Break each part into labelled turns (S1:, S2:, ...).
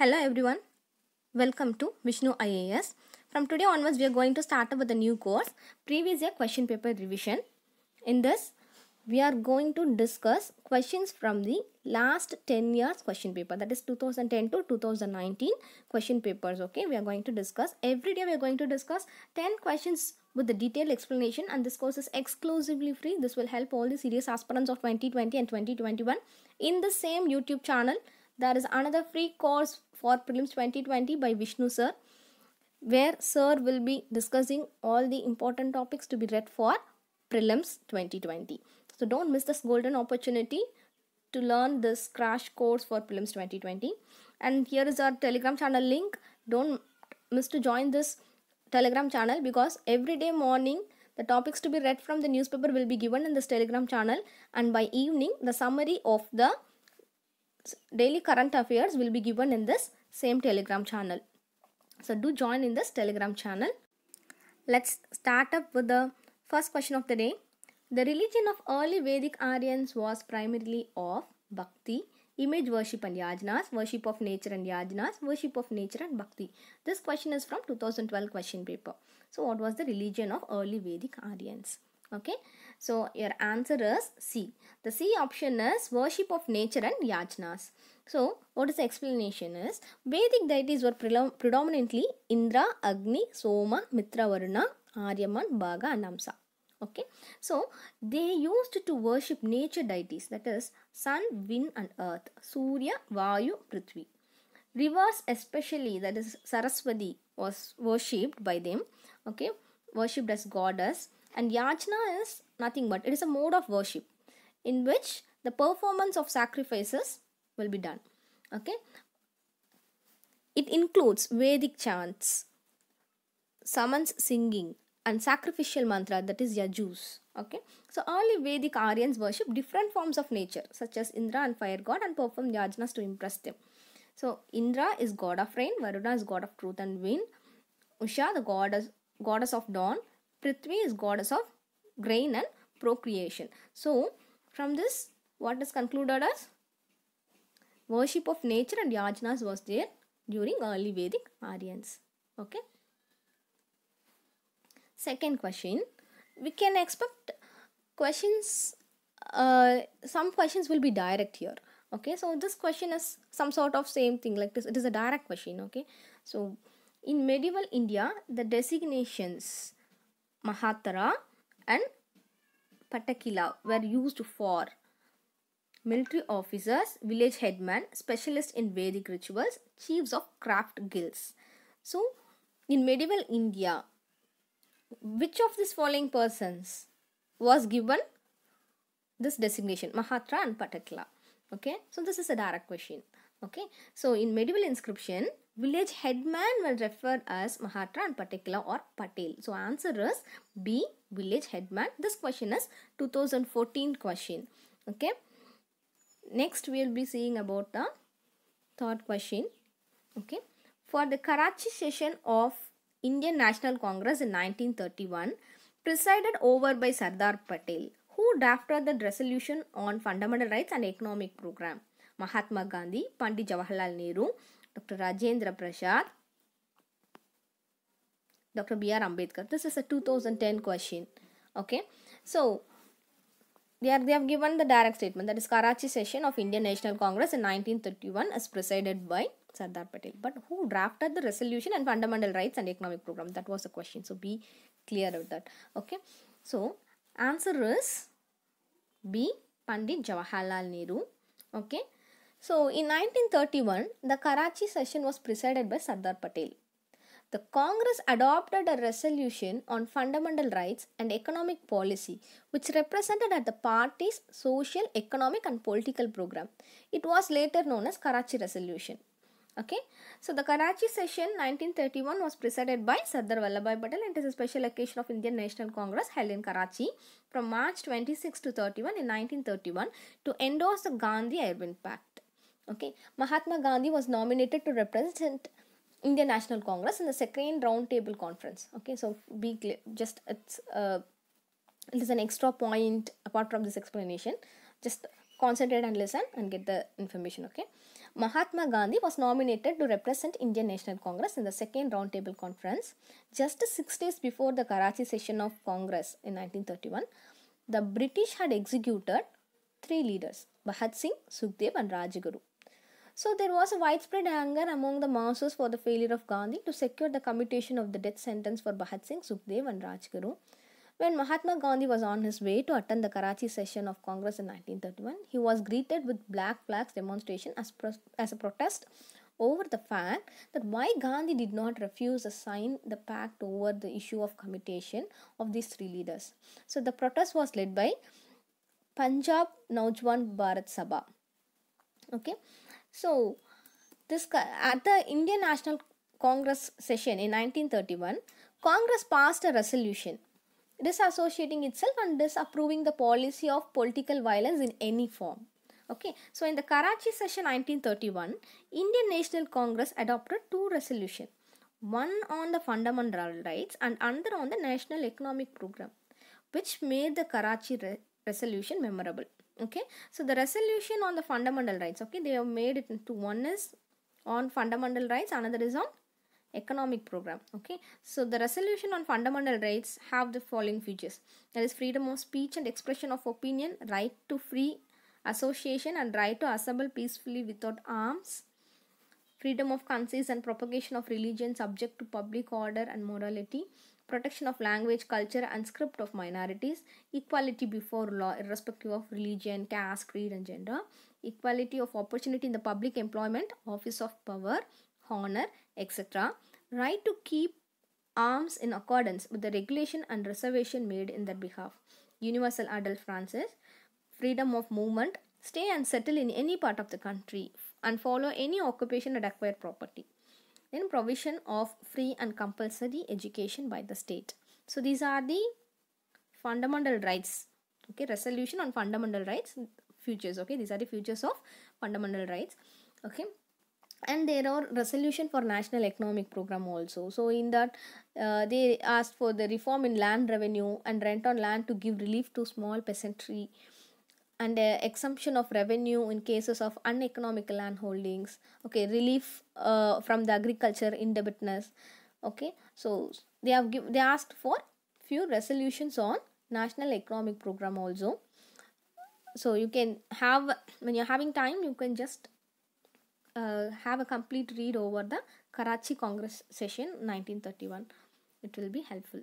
S1: Hello everyone, welcome to Vishnu IAS. From today onwards we are going to start up with a new course, previous year question paper revision. In this, we are going to discuss questions from the last 10 years question paper that is 2010 to 2019 question papers okay we are going to discuss every day we are going to discuss 10 questions with the detailed explanation and this course is exclusively free this will help all the serious aspirants of 2020 and 2021 in the same youtube channel there is another free course for prelims 2020 by Vishnu sir where sir will be discussing all the important topics to be read for prelims 2020 so don't miss this golden opportunity to learn this crash course for prelims 2020 and here is our telegram channel link don't miss to join this telegram channel because every day morning the topics to be read from the newspaper will be given in this telegram channel and by evening the summary of the daily current affairs will be given in this same telegram channel. So do join in this telegram channel. Let's start up with the first question of the day. The religion of early Vedic Aryans was primarily of bhakti, image worship and yajnas, worship of nature and yajnas, worship of nature and bhakti. This question is from 2012 question paper. So what was the religion of early Vedic Aryans? Okay. So your answer is C. The C option is worship of nature and yajnas. So what is the explanation is Vedic deities were predominantly Indra, Agni, Soma, Mitra Varuna, Aryaman, Bhaga and Amsa. Okay, so they used to worship nature deities that is sun, wind and earth, Surya, Vayu, Prithvi. Rivers especially that is Saraswati was worshipped by them. Okay, worshipped as goddess and Yajna is nothing but it is a mode of worship in which the performance of sacrifices will be done. Okay. It includes Vedic chants, summons singing, and sacrificial mantra that is Yajus. Okay. So early Vedic Aryans worship different forms of nature such as Indra and fire god and perform yajnas to impress them. So Indra is god of rain, Varuna is god of truth and wind, Usha the goddess goddess of dawn, Prithvi is goddess of grain and procreation. So, from this, what is concluded as? Worship of nature and yajnas was there during early Vedic Aryans. Okay. Second question. We can expect questions, uh, some questions will be direct here. Okay. So, this question is some sort of same thing like this. It is a direct question. Okay. So, in medieval India, the designations Mahatara, and patakila were used for military officers, village headmen, specialists in Vedic rituals, chiefs of craft guilds. So, in medieval India, which of these following persons was given this designation? Mahatra and Patakila. Okay, so this is a direct question. Okay, so in medieval inscription, village headman will refer as Mahatra in particular or Patel. So answer is B village headman. This question is 2014 question. Okay. Next we will be seeing about the third question. Okay. For the Karachi session of Indian National Congress in 1931 presided over by Sardar Patel who drafted the resolution on fundamental rights and economic program. Mahatma Gandhi, Pandit Jawaharlal Nehru, Dr. Rajendra Prasad, Dr. B.R. Ambedkar. This is a 2010 question. Okay. So, they, are, they have given the direct statement that is Karachi session of Indian National Congress in 1931 as presided by Sardar Patel. But who drafted the resolution and fundamental rights and economic program? That was the question. So, be clear about that. Okay. So, answer is B. Pandit Jawaharlal Nehru. Okay. So, in 1931, the Karachi session was presided by Sardar Patel. The Congress adopted a resolution on fundamental rights and economic policy, which represented at the party's social, economic, and political program. It was later known as Karachi Resolution. Okay, so the Karachi session 1931 was presided by Sardar Vallabhbhai Patel and it is a special occasion of Indian National Congress held in Karachi from March 26 to 31 in 1931 to endorse the Gandhi-Irwin Pact. Okay, Mahatma Gandhi was nominated to represent Indian National Congress in the second roundtable conference. Okay, so be clear, just it's uh, it is an extra point apart from this explanation. Just concentrate and listen and get the information. Okay, Mahatma Gandhi was nominated to represent Indian National Congress in the second roundtable conference just six days before the Karachi session of Congress in 1931. The British had executed three leaders Bhagat Singh, Sukhdev, and Rajaguru. So there was a widespread anger among the masses for the failure of Gandhi to secure the commutation of the death sentence for Bahat Singh, Sukhdev and Rajguru. When Mahatma Gandhi was on his way to attend the Karachi session of Congress in 1931, he was greeted with black flags demonstration as, pro- as a protest over the fact that why Gandhi did not refuse to sign the pact over the issue of commutation of these three leaders. So the protest was led by Punjab Naujwan Bharat Sabha. Okay, so, this at the Indian National Congress session in 1931, Congress passed a resolution disassociating itself and disapproving the policy of political violence in any form. Okay, so in the Karachi session 1931, Indian National Congress adopted two resolutions one on the fundamental rights and another on the National Economic Program, which made the Karachi re resolution memorable okay so the resolution on the fundamental rights okay they have made it into one is on fundamental rights another is on economic program okay so the resolution on fundamental rights have the following features that is freedom of speech and expression of opinion right to free association and right to assemble peacefully without arms freedom of conscience and propagation of religion subject to public order and morality protection of language, culture and script of minorities, equality before law irrespective of religion, caste, creed and gender, equality of opportunity in the public employment, office of power, honor, etc. Right to keep arms in accordance with the regulation and reservation made in their behalf. Universal adult francis, freedom of movement, stay and settle in any part of the country and follow any occupation and acquire property. Then provision of free and compulsory education by the state. So these are the fundamental rights. Okay, resolution on fundamental rights, futures. Okay, these are the futures of fundamental rights. Okay and there are resolution for national economic program also so in that uh, they asked for the reform in land revenue and rent on land to give relief to small peasantry and uh, exemption of revenue in cases of uneconomic land holdings okay relief uh, from the agriculture indebtedness okay so they have give, they asked for few resolutions on national economic program also so you can have when you're having time you can just uh, have a complete read over the karachi congress session 1931 it will be helpful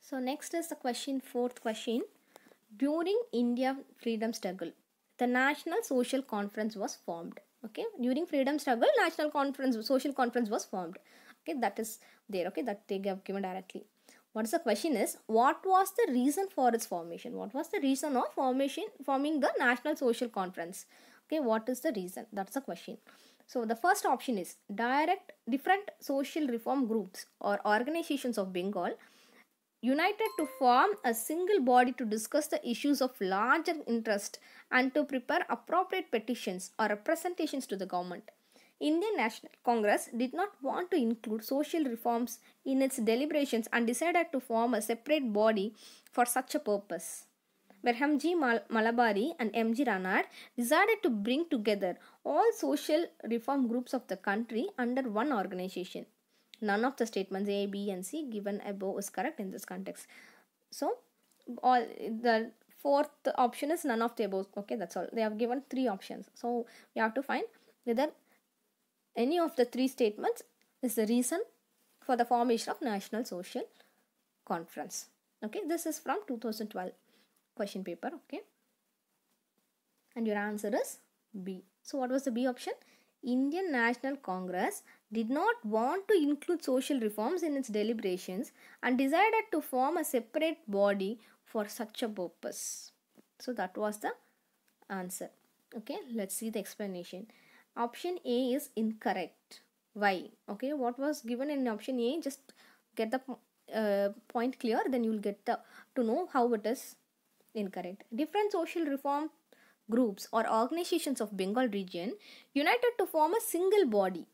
S1: so next is the question fourth question during India freedom struggle, the National Social Conference was formed. Okay, during freedom struggle, National Conference, Social Conference was formed. Okay, that is there. Okay, that they have given directly. What's the question is what was the reason for its formation? What was the reason of formation forming the National Social Conference? Okay, what is the reason? That's the question. So the first option is direct different social reform groups or organizations of Bengal united to form a single body to discuss the issues of larger interest and to prepare appropriate petitions or representations to the government. Indian National Congress did not want to include social reforms in its deliberations and decided to form a separate body for such a purpose. Berham G. Malabari and M. G. Ranad decided to bring together all social reform groups of the country under one organization none of the statements A, B and C given above is correct in this context. So all the fourth option is none of the above. Okay, that's all. They have given three options. So we have to find whether any of the three statements is the reason for the formation of National Social Conference. Okay, this is from 2012 question paper. Okay, and your answer is B. So what was the B option? Indian National Congress did not want to include social reforms in its deliberations and decided to form a separate body for such a purpose. So that was the answer. Okay, let's see the explanation. Option A is incorrect. Why? Okay, what was given in option A? Just get the uh, point clear, then you'll get the, to know how it is incorrect. Different social reform groups or organizations of Bengal region united to form a single body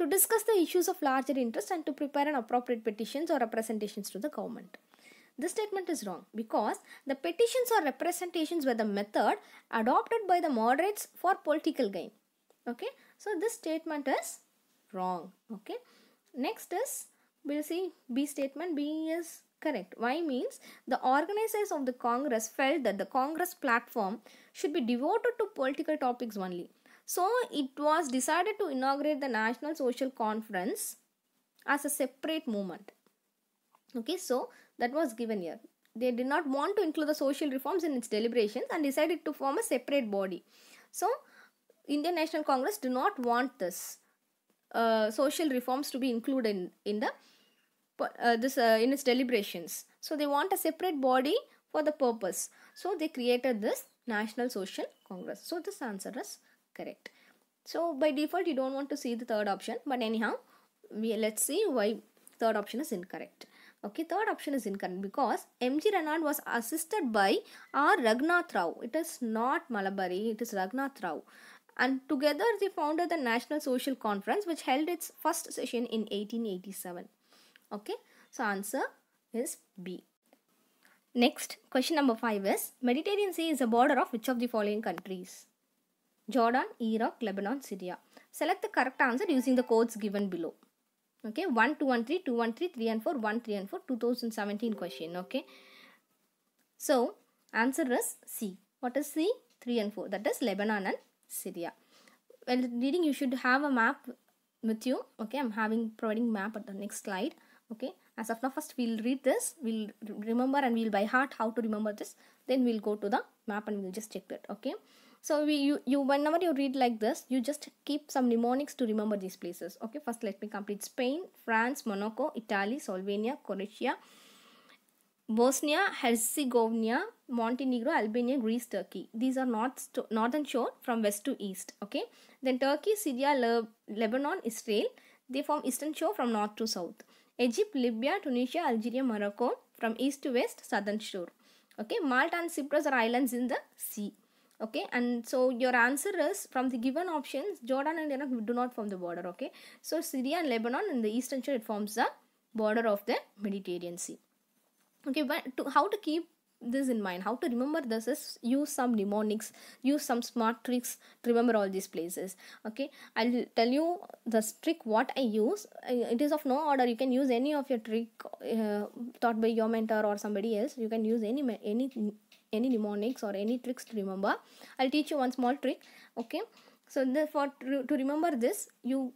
S1: to discuss the issues of larger interest and to prepare an appropriate petitions or representations to the government. This statement is wrong because the petitions or representations were the method adopted by the moderates for political gain. Okay, so this statement is wrong. Okay, next is we'll see B statement. B is correct. Why means the organizers of the Congress felt that the Congress platform should be devoted to political topics only so it was decided to inaugurate the National Social Conference as a separate movement. Okay, so that was given here. They did not want to include the social reforms in its deliberations and decided to form a separate body. So Indian National Congress do not want this uh, social reforms to be included in, in the uh, this uh, in its deliberations. So they want a separate body for the purpose. So they created this National Social Congress. So this answer is correct so by default you don't want to see the third option but anyhow we, let's see why third option is incorrect okay third option is incorrect because mg ranad was assisted by r Ragnath rao it is not malabari it is Ragnath rao and together they founded the national social conference which held its first session in 1887 okay so answer is b next question number 5 is mediterranean sea is a border of which of the following countries Jordan, Iraq, Lebanon, Syria. Select the correct answer using the codes given below. Okay, 1, 2, 1, 3, 2, 1, 3, 3 and 4, 1, 3 and 4, 2017 question. Okay. So, answer is C. What is C? 3 and 4. That is Lebanon and Syria. While reading, you should have a map with you. Okay, I'm having providing map at the next slide. Okay, as of now, first we'll read this. We'll remember and we'll by heart how to remember this. Then we'll go to the map and we'll just check that. Okay so we you, you whenever you read like this you just keep some mnemonics to remember these places okay first let me complete spain france monaco italy slovenia croatia bosnia herzegovina montenegro albania greece turkey these are north northern shore from west to east okay then turkey syria Le lebanon israel they form eastern shore from north to south egypt libya tunisia algeria morocco from east to west southern shore okay malta and cyprus are islands in the sea okay and so your answer is from the given options jordan and iraq do not form the border okay so syria and lebanon in the eastern shore it forms the border of the mediterranean sea okay but to, how to keep this in mind how to remember this is use some mnemonics use some smart tricks to remember all these places okay i'll tell you the trick what i use it is of no order you can use any of your trick uh, taught by your mentor or somebody else you can use any any any mnemonics or any tricks to remember i'll teach you one small trick okay so the, for to, remember this you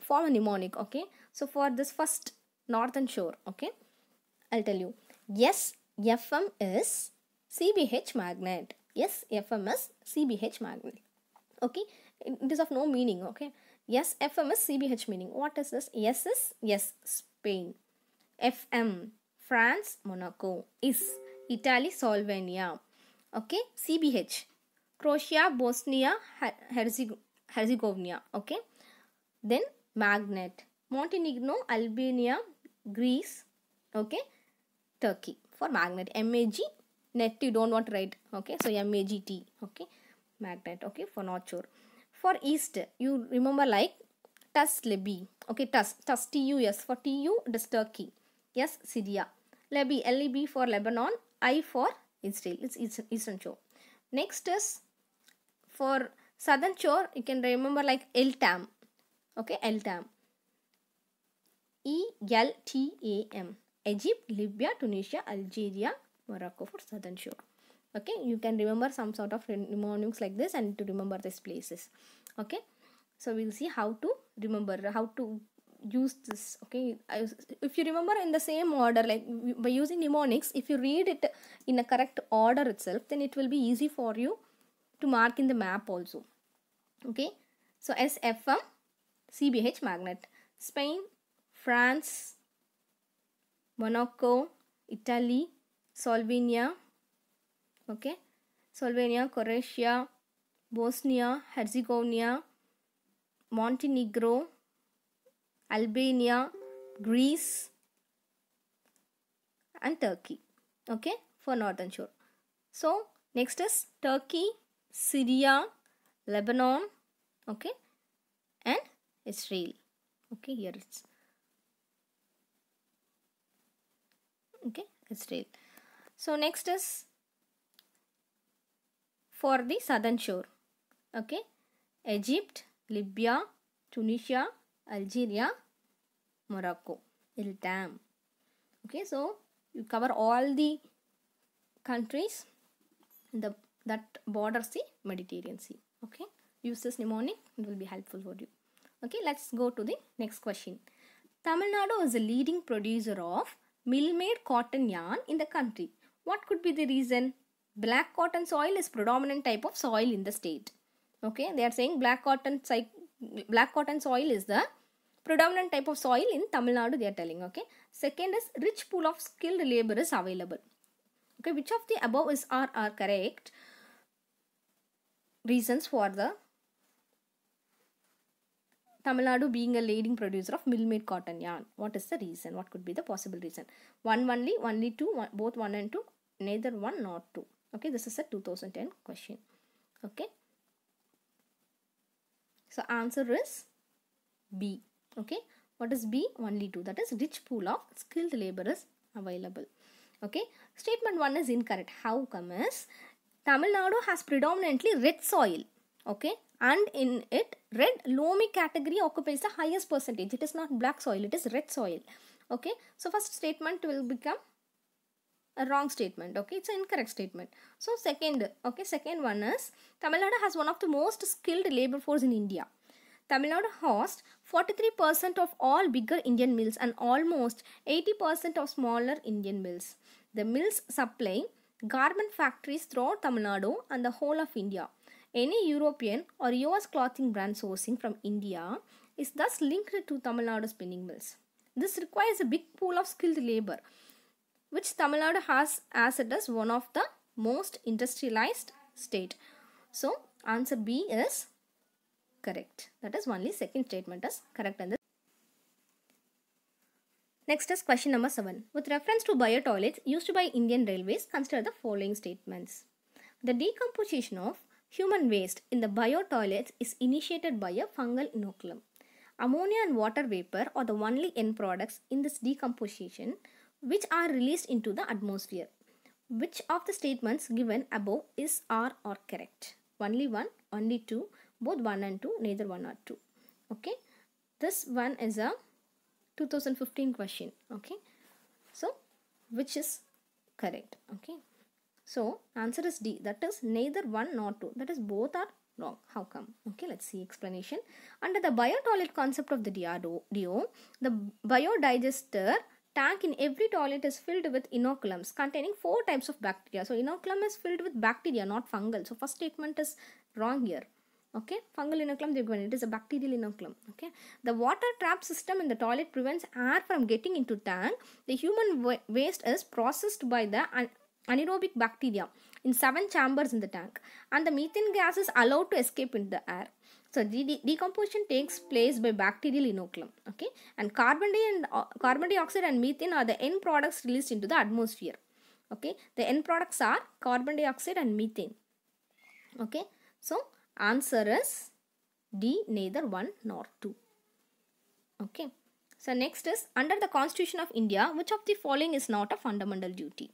S1: form a mnemonic okay so for this first northern shore okay i'll tell you yes fm is cbh magnet yes fm is cbh magnet okay it is of no meaning okay yes fm is cbh meaning what is this yes is yes spain fm france monaco is Italy, Slovenia. Okay, CBH, Croatia, Bosnia, Herzegovina. Okay, then Magnet, Montenegro, Albania, Greece. Okay, Turkey for magnet. MAG, net you don't want to write. Okay, so MAGT. Okay, magnet. Okay, for North Shore. For East, you remember like TUS Okay, TUS, TUS T-U-S for TU, it is Turkey. Yes, Syria. Libby, L-E-B for Lebanon, I for Israel. It's Eastern Shore. Next is for Southern Shore, you can remember like Tam, Okay, Tam, E L T A M. Egypt, Libya, Tunisia, Algeria, Morocco for Southern Shore. Okay, you can remember some sort of mnemonics like this and to remember these places. Okay, so we'll see how to remember, how to use this okay if you remember in the same order like by using mnemonics if you read it in a correct order itself then it will be easy for you to mark in the map also okay so SFM CBH magnet Spain France Monaco Italy Slovenia okay Slovenia Croatia Bosnia Herzegovina Montenegro Albania, Greece and Turkey. Okay, for northern shore. So, next is Turkey, Syria, Lebanon, okay, and Israel. Okay, here it's okay, Israel. So, next is for the southern shore. Okay, Egypt, Libya, Tunisia, Algeria, Morocco. Il Tam. Okay, so you cover all the countries the that borders the Mediterranean Sea. Okay, use this mnemonic, it will be helpful for you. Okay, let's go to the next question. Tamil Nadu is a leading producer of mill-made cotton yarn in the country. What could be the reason? Black cotton soil is predominant type of soil in the state. Okay, they are saying black cotton black cotton soil is the predominant type of soil in Tamil Nadu they are telling okay. Second is rich pool of skilled labor is available. Okay, which of the above is are, are correct reasons for the Tamil Nadu being a leading producer of mill-made cotton yarn. What is the reason? What could be the possible reason? One only, only two, one, both one and two, neither one nor two. Okay, this is a 2010 question. Okay. So answer is B. Okay. What is B? Only two. That is rich pool of skilled laborers available. Okay. Statement 1 is incorrect. How come is Tamil Nadu has predominantly red soil. Okay. And in it, red loamy category occupies the highest percentage. It is not black soil. It is red soil. Okay. So first statement will become a wrong statement okay it's an incorrect statement so second okay second one is Tamil Nadu has one of the most skilled labor force in India Tamil Nadu hosts 43% of all bigger Indian mills and almost 80% of smaller Indian mills. The mills supply garment factories throughout Tamil Nadu and the whole of India. Any European or US clothing brand sourcing from India is thus linked to Tamil Nadu spinning mills. This requires a big pool of skilled labor which Tamil Nadu has as it is one of the most industrialized state. So answer B is correct. That is only second statement is correct. In this. Next is question number 7. With reference to bio toilets used by Indian railways, consider the following statements. The decomposition of human waste in the bio toilets is initiated by a fungal inoculum. Ammonia and water vapor are the only end products in this decomposition which are released into the atmosphere. Which of the statements given above is are or correct? Only one, only two, both one and two, neither one or two. Okay, this one is a 2015 question. Okay, so which is correct? Okay, so answer is D. That is neither one nor two. That is both are wrong. How come? Okay, let's see explanation. Under the biotoilet concept of the DRDO, the biodigester tank in every toilet is filled with inoculums containing four types of bacteria. So, inoculum is filled with bacteria, not fungal. So, first statement is wrong here. Okay, fungal inoculum they It is a bacterial inoculum. Okay, the water trap system in the toilet prevents air from getting into tank. The human wa waste is processed by the an anaerobic bacteria in seven chambers in the tank, and the methane gas is allowed to escape into the air. So the de decomposition takes place by bacterial inoculum. Okay, and carbon, di and, uh, carbon dioxide and methane are the end products released into the atmosphere. Okay, the end products are carbon dioxide and methane. Okay, so answer is D, neither one nor two. Okay. So next is under the Constitution of India, which of the following is not a fundamental duty?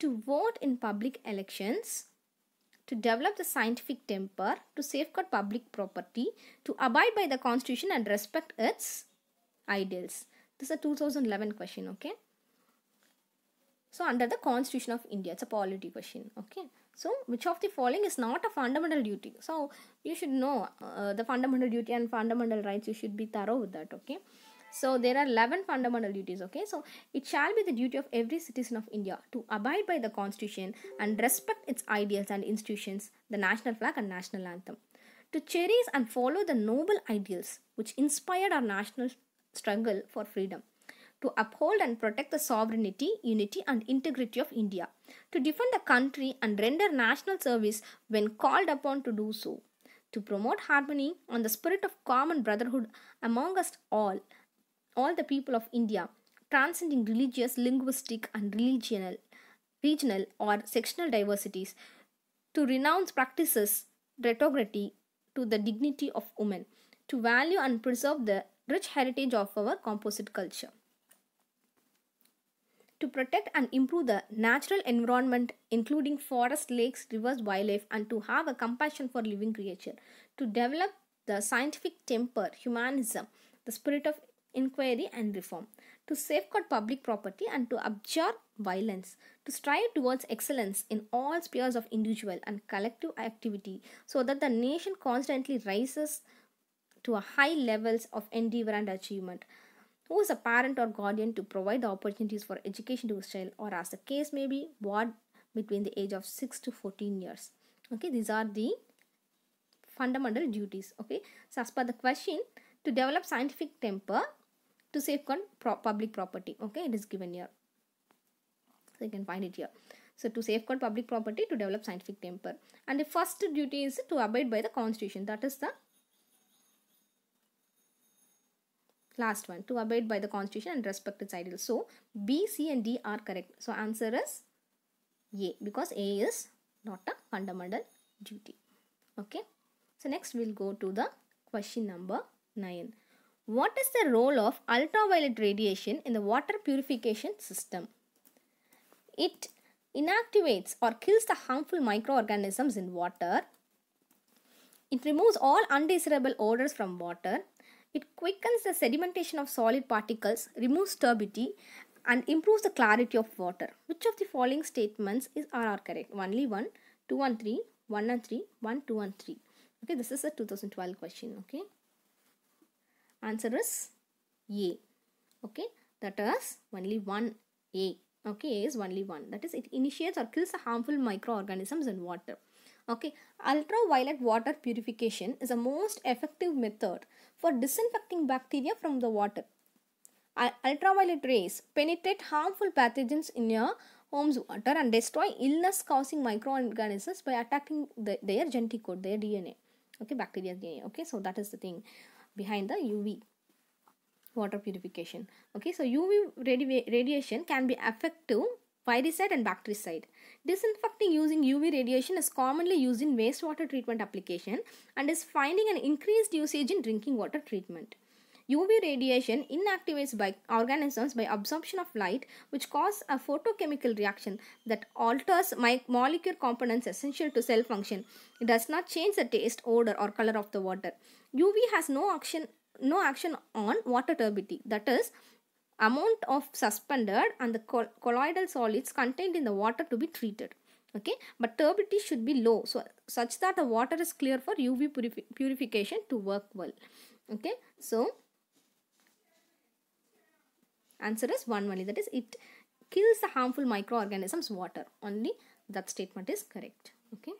S1: To vote in public elections, to develop the scientific temper, to safeguard public property, to abide by the constitution and respect its ideals. This is a 2011 question, okay? So, under the constitution of India, it's a polity question, okay? So, which of the following is not a fundamental duty? So, you should know uh, the fundamental duty and fundamental rights. You should be thorough with that, okay? So there are 11 fundamental duties, okay? So it shall be the duty of every citizen of India to abide by the constitution and respect its ideals and institutions, the national flag and national anthem. To cherish and follow the noble ideals which inspired our national struggle for freedom to uphold and protect the sovereignty, unity, and integrity of India, to defend the country and render national service when called upon to do so, to promote harmony and the spirit of common brotherhood among us all, all the people of India, transcending religious, linguistic, and regional, regional or sectional diversities, to renounce practices retrogrity to the dignity of women, to value and preserve the rich heritage of our composite culture. To protect and improve the natural environment, including forests, lakes, rivers, wildlife, and to have a compassion for living creature. To develop the scientific temper, humanism, the spirit of inquiry and reform, to safeguard public property and to abjure violence, to strive towards excellence in all spheres of individual and collective activity so that the nation constantly rises to high levels of endeavor and achievement. Who is a parent or guardian to provide the opportunities for education to his child or as the case may be, ward between the age of 6 to 14 years. Okay, these are the fundamental duties. Okay, so as per the question, to develop scientific temper, to safeguard pro public property. Okay, it is given here. So you can find it here. So to safeguard public property, to develop scientific temper. And the first duty is to abide by the constitution. That is the last one. To abide by the constitution and respect its ideals. So B, C and D are correct. So answer is A because A is not a fundamental duty. Okay. So next we'll go to the question number 9. What is the role of ultraviolet radiation in the water purification system? It inactivates or kills the harmful microorganisms in water. It removes all undesirable odors from water. It quickens the sedimentation of solid particles, removes turbidity and improves the clarity of water. Which of the following statements is are correct? Only 1, 2 and 3, 1 and 3, 1, 2 and 3. Okay, this is a 2012 question. Okay. Answer is A. Okay, that is only one A. Okay, A is only one. That is, it initiates or kills harmful microorganisms in water. Okay, ultraviolet water purification is a most effective method for disinfecting bacteria from the water. Ultraviolet rays penetrate harmful pathogens in your home's water and destroy illness causing microorganisms by attacking the, their genetic code, their DNA. Okay, bacteria DNA. Okay, so that is the thing behind the UV water purification. Okay, so UV radi radiation can be effective viricide and bactericide. Disinfecting using UV radiation is commonly used in wastewater treatment application and is finding an increased usage in drinking water treatment. UV radiation inactivates by organisms by absorption of light which causes a photochemical reaction that alters molecular components essential to cell function. It does not change the taste, odor or color of the water. UV has no action no action on water turbidity that is amount of suspended and the colloidal solids contained in the water to be treated okay but turbidity should be low so such that the water is clear for uv purifi purification to work well okay so Answer is 1 only. That is, it kills the harmful microorganisms water. Only that statement is correct. Okay.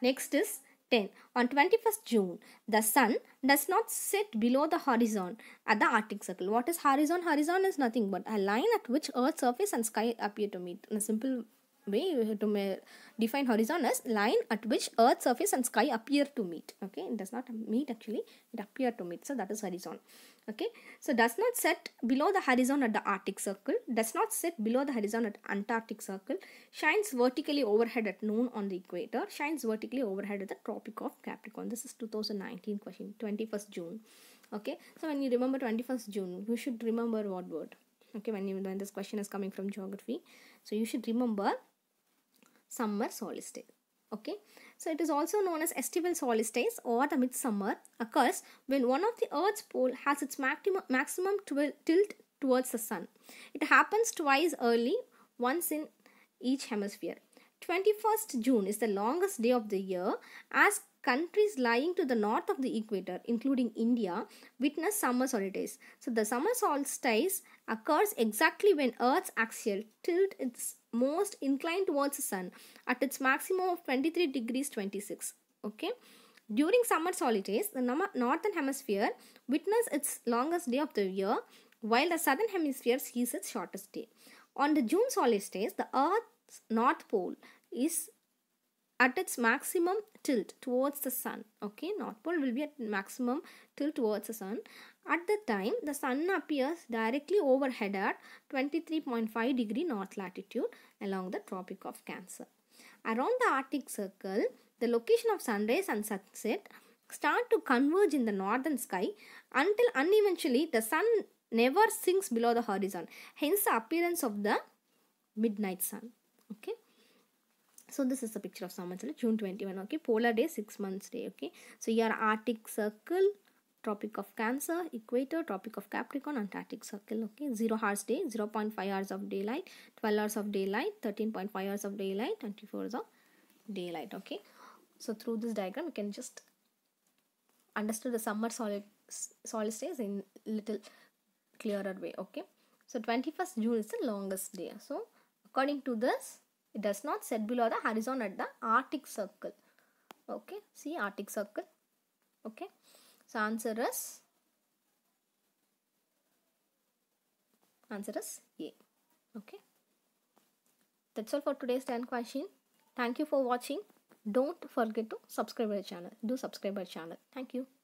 S1: Next is 10. On 21st June, the sun does not set below the horizon at the Arctic Circle. What is horizon? Horizon is nothing but a line at which Earth's surface and sky appear to meet. In a simple we to define horizon as line at which earth surface and sky appear to meet okay it does not meet actually it appear to meet so that is horizon okay so does not set below the horizon at the arctic circle does not set below the horizon at antarctic circle shines vertically overhead at noon on the equator shines vertically overhead at the tropic of capricorn this is 2019 question 21st june okay so when you remember 21st june you should remember what word okay when, you, when this question is coming from geography so you should remember summer solstice. Okay, so it is also known as estival solstice or the midsummer occurs when one of the Earth's pole has its maximum, maximum tilt towards the sun. It happens twice early, once in each hemisphere. 21st June is the longest day of the year as countries lying to the north of the equator, including India, witness summer solstice. So the summer solstice occurs exactly when Earth's axial tilt is most inclined towards the sun at its maximum of 23 degrees 26. Okay. During summer solstice, the northern hemisphere witnesses its longest day of the year, while the southern hemisphere sees its shortest day. On the June solstice, the Earth's north pole is at its maximum tilt towards the sun. Okay, North Pole will be at maximum tilt towards the sun. At the time, the sun appears directly overhead at 23.5 degree north latitude along the Tropic of Cancer. Around the Arctic Circle, the location of sunrise and sunset start to converge in the northern sky until uneventually the sun never sinks below the horizon. Hence the appearance of the midnight sun. Okay so this is a picture of Samachala, June 21, okay. Polar day, 6 months day, okay. So here Arctic Circle, Tropic of Cancer, Equator, Tropic of Capricorn, Antarctic Circle, okay. 0 hours day, 0 0.5 hours of daylight, 12 hours of daylight, 13.5 hours of daylight, 24 hours of daylight, okay. So through this diagram, you can just understand the summer solstice in little clearer way, okay. So 21st June is the longest day. So according to this, it does not set below the horizon at the Arctic Circle. Okay, see Arctic Circle. Okay, so answer is answer is A. Okay, that's all for today's 10 question. Thank you for watching. Don't forget to subscribe our channel. Do subscribe our channel. Thank you.